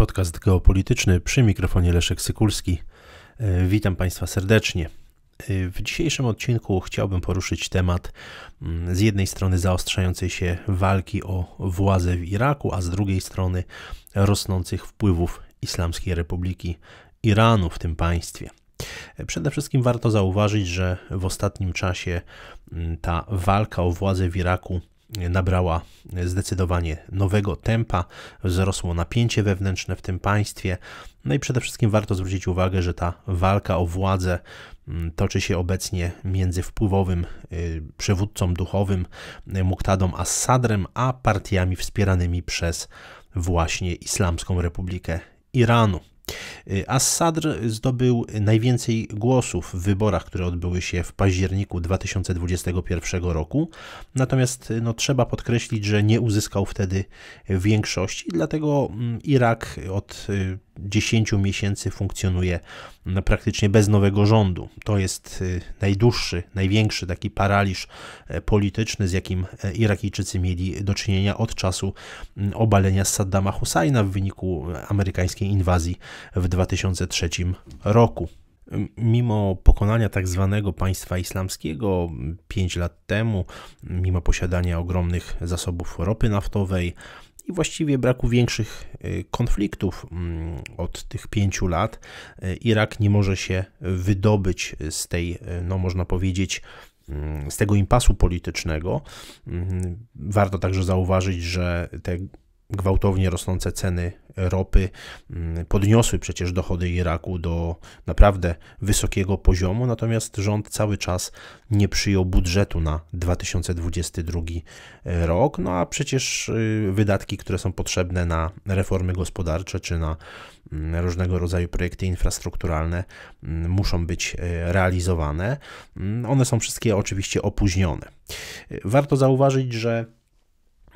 podcast geopolityczny przy mikrofonie Leszek Sykulski. E, witam Państwa serdecznie. E, w dzisiejszym odcinku chciałbym poruszyć temat mm, z jednej strony zaostrzającej się walki o władzę w Iraku, a z drugiej strony rosnących wpływów Islamskiej Republiki Iranu w tym państwie. E, przede wszystkim warto zauważyć, że w ostatnim czasie mm, ta walka o władzę w Iraku nabrała zdecydowanie nowego tempa, wzrosło napięcie wewnętrzne w tym państwie. No i przede wszystkim warto zwrócić uwagę, że ta walka o władzę mm, toczy się obecnie między wpływowym y, przywódcą duchowym y, Muktadą Assadrem, a partiami wspieranymi przez właśnie Islamską Republikę Iranu. Y, Assadr zdobył najwięcej głosów w wyborach, które odbyły się w październiku 2021 roku. Natomiast y, no, trzeba podkreślić, że nie uzyskał wtedy większości, dlatego mm, Irak od y, 10 miesięcy funkcjonuje mm, praktycznie bez nowego rządu. To jest y, najdłuższy, największy taki paraliż e, polityczny, z jakim e, Irakijczycy mieli do czynienia od czasu mm, obalenia Saddama Husajna w wyniku amerykańskiej inwazji w 2003 roku mimo pokonania tak zwanego państwa islamskiego 5 lat temu, mimo posiadania ogromnych zasobów ropy naftowej, i właściwie braku większych y, konfliktów mm, od tych pięciu lat, y, Irak nie może się wydobyć z tej, y, no można powiedzieć, mm, z tego impasu politycznego. Mm, warto także zauważyć, że te gwałtownie rosnące ceny ropy mm, podniosły przecież dochody Iraku do naprawdę wysokiego poziomu, natomiast rząd cały czas nie przyjął budżetu na 2022 e, rok, no a przecież y, wydatki, które są potrzebne na reformy gospodarcze czy na mm, różnego rodzaju projekty infrastrukturalne mm, muszą być e, realizowane. One są wszystkie oczywiście opóźnione. E, warto zauważyć, że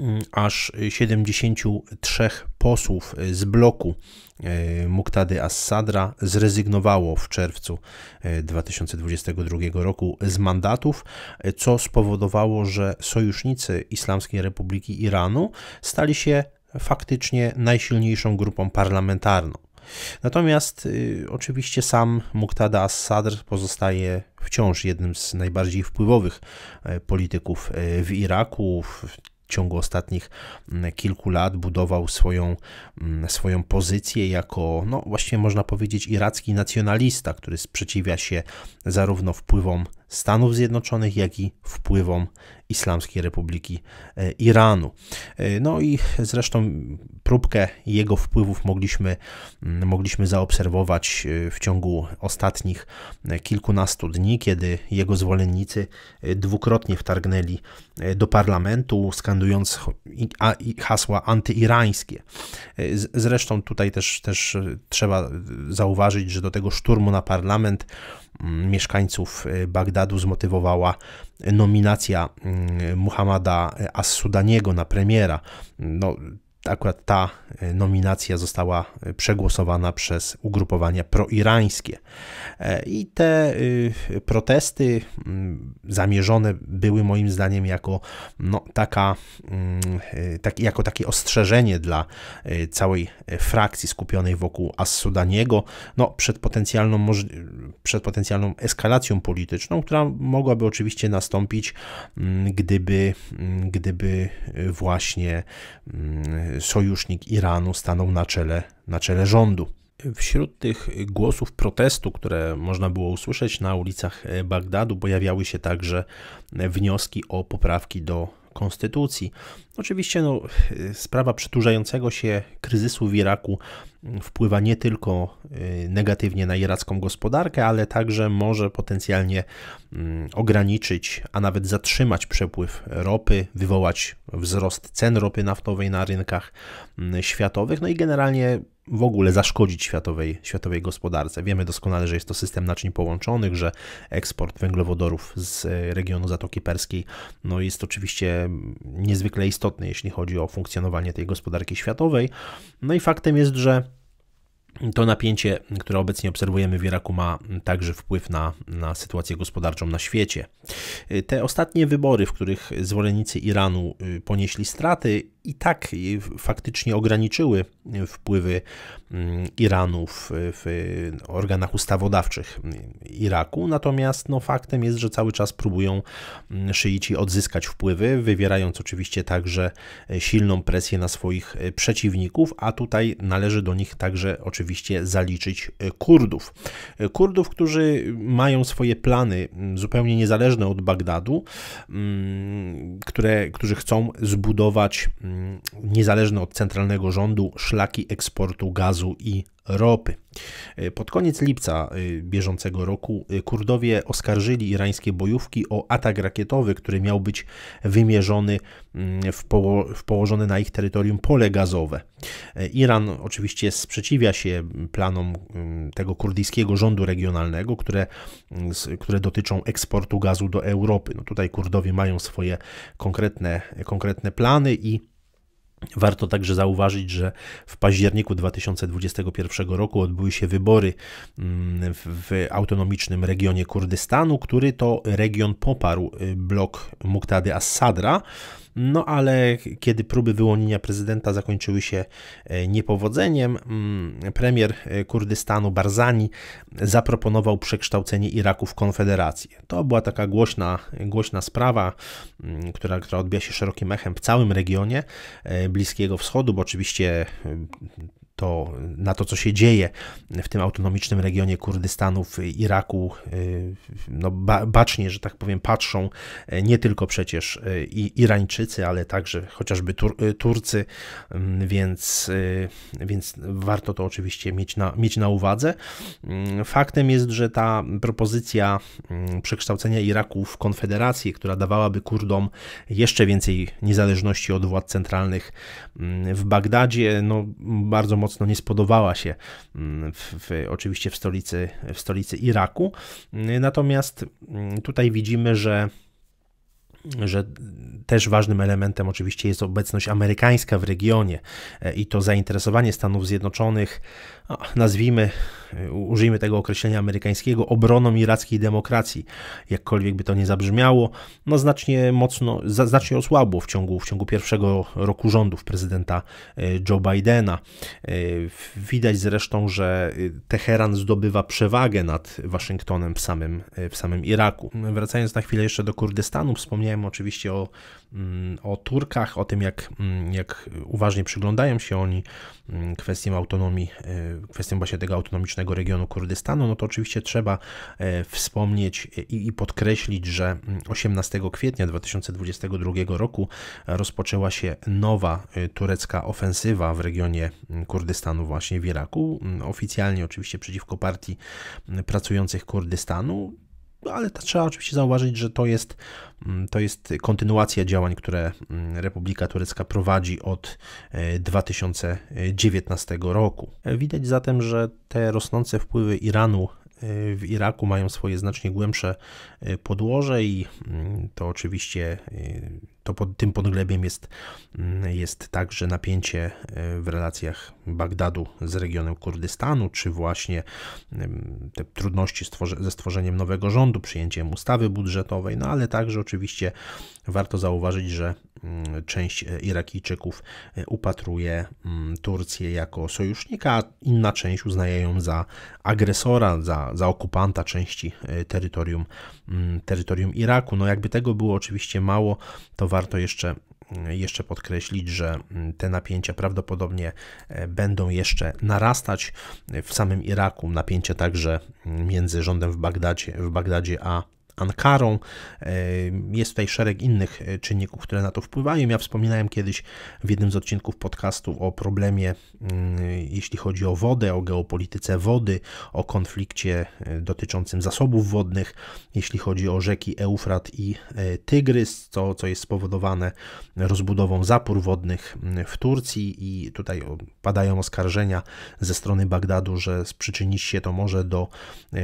Mm, aż 73 posłów z bloku e, Muktady Assadra zrezygnowało w czerwcu 2022 e, roku z mandatów, e, co spowodowało, że sojusznicy Islamskiej Republiki Iranu stali się faktycznie najsilniejszą grupą parlamentarną. Natomiast y, oczywiście sam Muqtada Assad pozostaje wciąż jednym z najbardziej wpływowych polityków w Iraku, w ciągu ostatnich mm, kilku lat budował swoją, mm, swoją pozycję jako, no właśnie można powiedzieć, iracki nacjonalista, który sprzeciwia się zarówno wpływom Stanów Zjednoczonych, jak i wpływom Islamskiej Republiki e, Iranu. E, no i zresztą próbkę jego wpływów mogliśmy, mogliśmy zaobserwować e, w ciągu ostatnich kilkunastu dni, kiedy jego zwolennicy dwukrotnie wtargnęli do parlamentu, skandując hasła antyirańskie. Zresztą tutaj też, też trzeba zauważyć, że do tego szturmu na parlament mieszkańców y, Bagdadu zmotywowała nominacja Muhammada e, As-Sudaniego na premiera. No, akurat ta e, nominacja została e, przegłosowana przez ugrupowania proirańskie. E, I te y, protesty mm, zamierzone były moim zdaniem jako, no, taka, mm, tak, jako takie ostrzeżenie dla całej frakcji skupionej wokół As-Sudaniego no, przed, potencjalną, przed potencjalną eskalacją polityczną, która mogłaby oczywiście nastąpić, mm, gdyby, gdyby właśnie sojusznik Iranu stanął na czele, na czele rządu. Wśród tych głosów protestu, które można było usłyszeć na ulicach Bagdadu, pojawiały się także wnioski o poprawki do konstytucji. Oczywiście no, sprawa przedłużającego się kryzysu w Iraku mm, wpływa nie tylko y, negatywnie na iracką gospodarkę, ale także może potencjalnie mm, ograniczyć, a nawet zatrzymać przepływ ropy, wywołać wzrost cen ropy naftowej na rynkach mm, światowych, no i generalnie w ogóle zaszkodzić światowej, światowej gospodarce. Wiemy doskonale, że jest to system naczyń połączonych, że eksport węglowodorów z e, regionu Zatoki Perskiej no jest oczywiście niezwykle istotny, jeśli chodzi o funkcjonowanie tej gospodarki światowej. No i faktem jest, że to napięcie, które obecnie obserwujemy w Iraku, ma także wpływ na, na sytuację gospodarczą na świecie. E, te ostatnie wybory, w których zwolennicy Iranu y, ponieśli straty, i tak faktycznie ograniczyły wpływy mm, Iranu w, w organach ustawodawczych Iraku. Natomiast no, faktem jest, że cały czas próbują mm, szyici odzyskać wpływy, wywierając oczywiście także silną presję na swoich e, przeciwników, a tutaj należy do nich także oczywiście zaliczyć e, Kurdów. E, Kurdów, którzy mają swoje plany mm, zupełnie niezależne od Bagdadu, które, którzy chcą zbudować Mm, niezależne od centralnego rządu szlaki eksportu gazu i ropy. E, pod koniec lipca e, bieżącego roku e, Kurdowie oskarżyli irańskie bojówki o atak rakietowy, który miał być wymierzony mm, w, poło w położone na ich terytorium pole gazowe. Iran oczywiście sprzeciwia się planom mm, tego kurdyjskiego rządu regionalnego, które, które dotyczą eksportu gazu do Europy. No tutaj Kurdowie mają swoje konkretne, konkretne plany i Warto także zauważyć, że w październiku 2021 roku odbyły się wybory mm, w autonomicznym regionie Kurdystanu, który to region poparł y, blok Muktady Assadra. No ale kiedy próby wyłonienia prezydenta zakończyły się e, niepowodzeniem, mm, premier e, Kurdystanu Barzani zaproponował przekształcenie Iraku w konfederację. To była taka głośna, głośna sprawa, mm, która, która odbija się szerokim echem w całym regionie e, Bliskiego Wschodu, bo oczywiście to, na to, co się dzieje w tym autonomicznym regionie Kurdystanu, w Iraku, y, no, bacznie, że tak powiem, patrzą y, nie tylko przecież y, i Irańczycy, ale także chociażby Tur Turcy, mm, więc, więc warto to oczywiście mieć na, mieć na uwadze. Mm, faktem jest, że ta propozycja mm, przekształcenia Iraku w konfederację, która dawałaby Kurdom jeszcze więcej niezależności od władz centralnych w Bagdadzie, no, bardzo mocno mocno nie spodobała się mm, w, w, oczywiście w stolicy, w stolicy Iraku. Natomiast mm, tutaj widzimy, że że też ważnym elementem oczywiście jest obecność amerykańska w regionie e, i to zainteresowanie Stanów Zjednoczonych nazwijmy, y, użyjmy tego określenia amerykańskiego, obroną irackiej demokracji, jakkolwiek by to nie zabrzmiało, no znacznie mocno, znacznie osłabło w ciągu, w ciągu pierwszego roku rządów prezydenta y, Joe Bidena. Y, widać zresztą, że Teheran zdobywa przewagę nad Waszyngtonem w samym, w samym Iraku. Wracając na chwilę jeszcze do Kurdystanu, wspomniałem oczywiście o, mm, o Turkach, o tym jak, mm, jak uważnie przyglądają się oni mm, kwestiom autonomii kwestią właśnie tego autonomicznego regionu Kurdystanu, no to oczywiście trzeba e, wspomnieć i, podkreślić, że 18 mm, kwietnia 2022 roku rozpoczęła się nowa e, turecka ofensywa w regionie mm, Kurdystanu właśnie w Iraku, mm, oficjalnie oczywiście przeciwko partii pracujących Kurdystanu. No, ale trzeba oczywiście zauważyć, że to jest, mm, to jest kontynuacja działań, które mm, Republika Turecka prowadzi od 2019 e, roku. E, widać zatem, że te rosnące wpływy Iranu w Iraku mają swoje znacznie głębsze e, podłoże i mm, to oczywiście e, to pod tym podglebiem jest, mm, jest także napięcie e, w relacjach Bagdadu z regionem Kurdystanu, czy właśnie mm, te trudności stworze, ze stworzeniem nowego rządu, przyjęciem ustawy budżetowej, no ale także oczywiście warto zauważyć, że Mm, część e, Irakijczyków e, upatruje mm, Turcję jako sojusznika, a inna część uznaje ją za agresora, za, za okupanta części e, terytorium, mm, terytorium Iraku. No jakby tego było oczywiście mało, to warto jeszcze jeszcze podkreślić, że te napięcia prawdopodobnie będą jeszcze narastać w samym Iraku. Napięcie także między rządem w Bagdadzie, w Bagdadzie a Ankarą. E, jest tutaj szereg innych e, czynników, które na to wpływają. Ja wspominałem kiedyś w jednym z odcinków podcastu o problemie, mm, jeśli chodzi o wodę, o geopolityce wody, o konflikcie e, dotyczącym zasobów wodnych, jeśli chodzi o rzeki Eufrat i Tygrys, co, co jest spowodowane rozbudową zapór wodnych mm, w Turcji i tutaj padają oskarżenia ze strony Bagdadu, że przyczyni się to może do,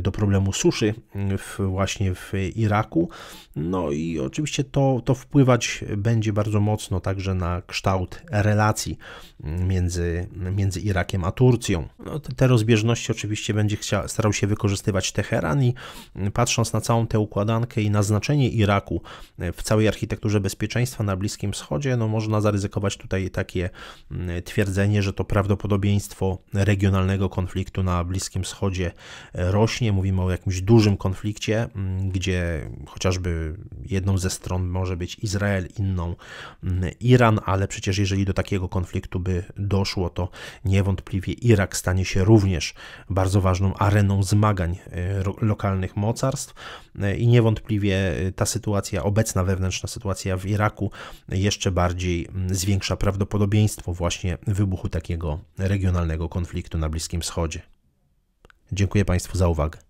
do problemu suszy mm, w, właśnie w Iraku. No i oczywiście to, to wpływać będzie bardzo mocno także na kształt relacji między, między Irakiem a Turcją. No, te, te rozbieżności oczywiście będzie chciał, starał się wykorzystywać Teheran i mm, patrząc na całą tę układankę i na znaczenie Iraku e, w całej architekturze bezpieczeństwa na Bliskim Wschodzie, no można zaryzykować tutaj takie mm, twierdzenie, że to prawdopodobieństwo regionalnego konfliktu na Bliskim Wschodzie e, rośnie. Mówimy o jakimś dużym konflikcie, mm, gdzie gdzie chociażby jedną ze stron może być Izrael, inną mm, Iran, ale przecież jeżeli do takiego konfliktu by doszło, to niewątpliwie Irak stanie się również bardzo ważną areną zmagań e, lokalnych mocarstw e, i niewątpliwie e, ta sytuacja, obecna wewnętrzna sytuacja w Iraku jeszcze bardziej mm, zwiększa prawdopodobieństwo właśnie wybuchu takiego regionalnego konfliktu na Bliskim Wschodzie. Dziękuję Państwu za uwagę.